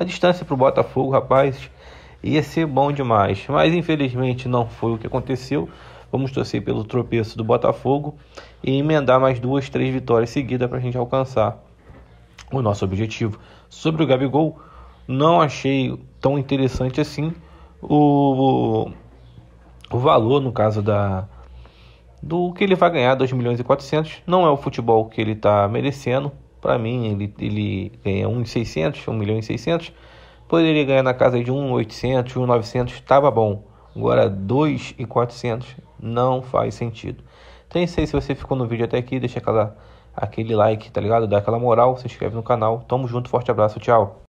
A distância para o Botafogo, rapaz, ia ser bom demais. Mas infelizmente não foi o que aconteceu. Vamos torcer pelo tropeço do Botafogo e emendar mais duas, três vitórias seguidas para a gente alcançar o nosso objetivo. Sobre o Gabigol, não achei tão interessante assim o, o valor, no caso da do que ele vai ganhar, 2 milhões e 400. Não é o futebol que ele está merecendo, para mim ele, ele ganha 1,600, 1 milhão e 600, poderia ganhar na casa de 1,800, 1,900, estava bom. Agora 2,400 não faz sentido. Então sei se você ficou no vídeo até aqui, deixa aquela, aquele like, tá ligado? Dá aquela moral, se inscreve no canal. Tamo junto, forte abraço, tchau.